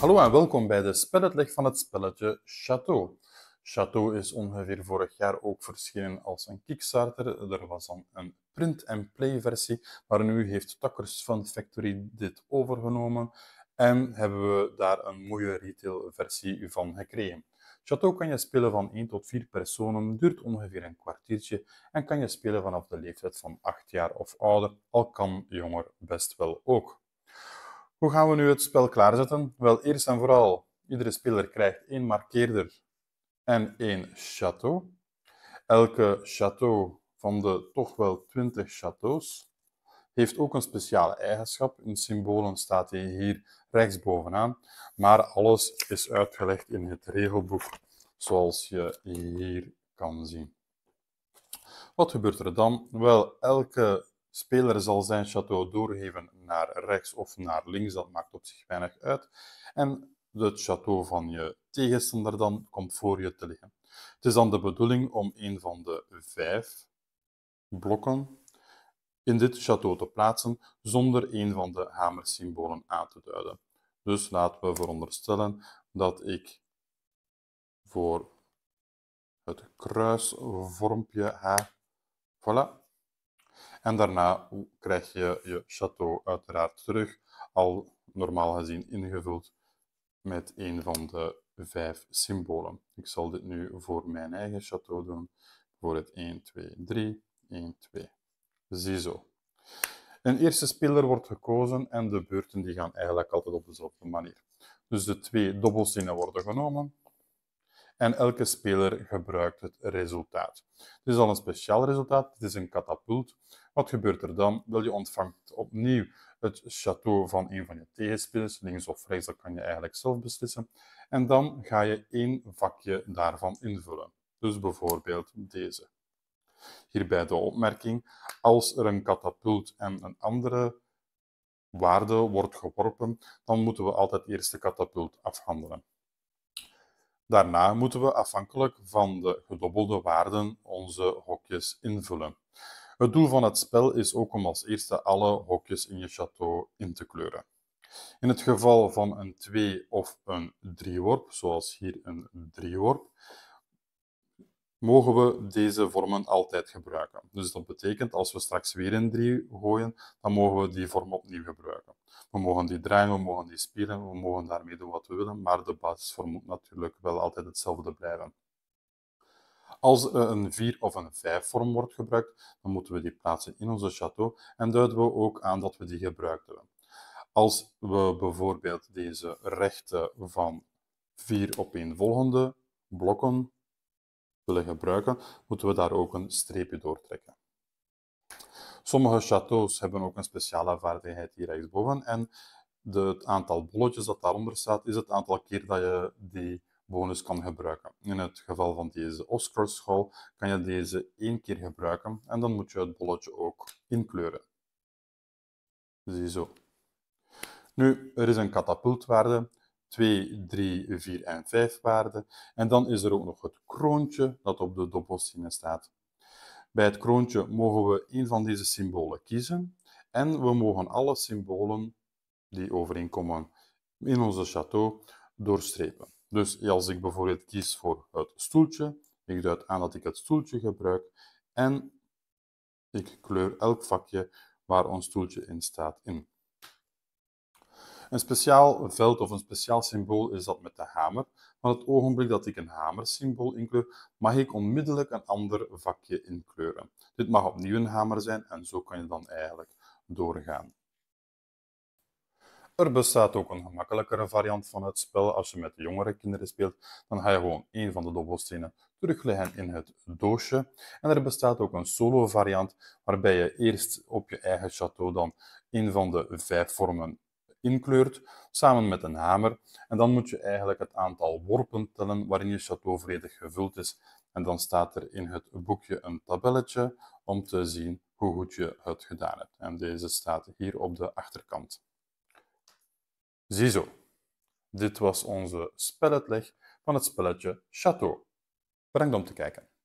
Hallo en welkom bij de spelletleg van het spelletje Chateau. Chateau is ongeveer vorig jaar ook verschenen als een Kickstarter. Er was dan een print-and-play versie, maar nu heeft Tuckers Fun Factory dit overgenomen en hebben we daar een mooie retail versie van gekregen. Chateau kan je spelen van 1 tot 4 personen, duurt ongeveer een kwartiertje en kan je spelen vanaf de leeftijd van 8 jaar of ouder, al kan jonger best wel ook. Hoe gaan we nu het spel klaarzetten? Wel, eerst en vooral, iedere speler krijgt één markeerder en één château. Elke château van de toch wel 20 châteaus heeft ook een speciale eigenschap. In symbolen staat hij hier rechtsbovenaan, maar alles is uitgelegd in het regelboek, zoals je hier kan zien. Wat gebeurt er dan? Wel, elke speler zal zijn château doorgeven naar rechts of naar links. Dat maakt op zich weinig uit. En het château van je tegenstander dan komt voor je te liggen. Het is dan de bedoeling om een van de vijf blokken in dit château te plaatsen zonder een van de hamersymbolen aan te duiden. Dus laten we veronderstellen dat ik voor het kruisvormpje H, voilà, en daarna krijg je je château uiteraard terug, al normaal gezien ingevuld met een van de vijf symbolen. Ik zal dit nu voor mijn eigen château doen. Voor het 1, 2, 3, 1, 2. Ziezo. Een eerste speler wordt gekozen en de beurten die gaan eigenlijk altijd op dezelfde manier. Dus de twee dobbelzinnen worden genomen, en elke speler gebruikt het resultaat. Dit is al een speciaal resultaat, dit is een katapult. Wat gebeurt er dan? Wel, je ontvangt opnieuw het château van een van je tegenspelers, links of rechts, dat kan je eigenlijk zelf beslissen. En dan ga je één vakje daarvan invullen. Dus bijvoorbeeld deze. Hierbij de opmerking, als er een katapult en een andere waarde wordt geworpen, dan moeten we altijd eerst de katapult afhandelen. Daarna moeten we afhankelijk van de gedobbelde waarden onze hokjes invullen. Het doel van het spel is ook om als eerste alle hokjes in je château in te kleuren. In het geval van een 2 of een 3-worp, zoals hier een 3-worp, mogen we deze vormen altijd gebruiken. Dus dat betekent, als we straks weer een 3 gooien, dan mogen we die vorm opnieuw gebruiken. We mogen die draaien, we mogen die spelen, we mogen daarmee doen wat we willen, maar de basisvorm moet natuurlijk wel altijd hetzelfde blijven. Als eh, een 4 of een 5 vorm wordt gebruikt, dan moeten we die plaatsen in onze château en duiden we ook aan dat we die gebruikt hebben. Als we bijvoorbeeld deze rechten van vier volgende blokken willen gebruiken, moeten we daar ook een streepje doortrekken. Sommige chateaus hebben ook een speciale vaardigheid hier rechtsboven en de, het aantal bolletjes dat daaronder staat, is het aantal keer dat je die bonus kan gebruiken. In het geval van deze school kan je deze één keer gebruiken en dan moet je het bolletje ook inkleuren. Ziezo. Nu, er is een katapultwaarde 2, 3, 4 en 5 waarden. En dan is er ook nog het kroontje dat op de dobbelstenen staat. Bij het kroontje mogen we een van deze symbolen kiezen en we mogen alle symbolen die overeenkomen in onze château doorstrepen. Dus als ik bijvoorbeeld kies voor het stoeltje, ik duid aan dat ik het stoeltje gebruik en ik kleur elk vakje waar ons stoeltje in staat in. Een speciaal veld of een speciaal symbool is dat met de hamer. Van het ogenblik dat ik een hamersymbool inkleur, mag ik onmiddellijk een ander vakje inkleuren. Dit mag opnieuw een hamer zijn en zo kan je dan eigenlijk doorgaan. Er bestaat ook een gemakkelijkere variant van het spel. Als je met jongere kinderen speelt, dan ga je gewoon één van de dobbelstenen terugleggen in het doosje. En er bestaat ook een solo variant, waarbij je eerst op je eigen château dan één van de vijf vormen inkleurt, samen met een hamer. En dan moet je eigenlijk het aantal worpen tellen waarin je château volledig gevuld is. En dan staat er in het boekje een tabelletje om te zien hoe goed je het gedaan hebt. En deze staat hier op de achterkant. Ziezo. Dit was onze spelletje van het spelletje Château. Bedankt om te kijken.